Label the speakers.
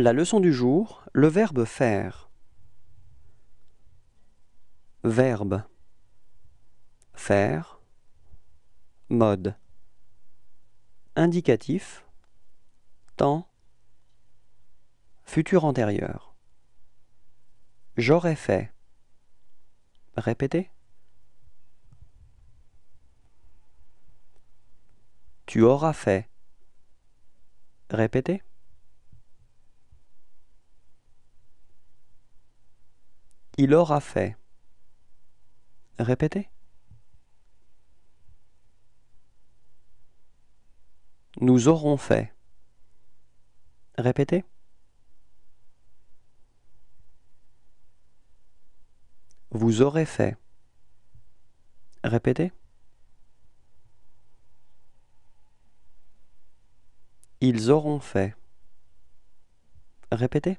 Speaker 1: La leçon du jour, le verbe faire. Verbe. Faire. Mode. Indicatif. Temps. Futur antérieur. J'aurais fait. Répétez. Tu auras fait. Répétez. Il aura fait. Répétez. Nous aurons fait. Répétez. Vous aurez fait. Répétez. Ils auront fait. Répétez.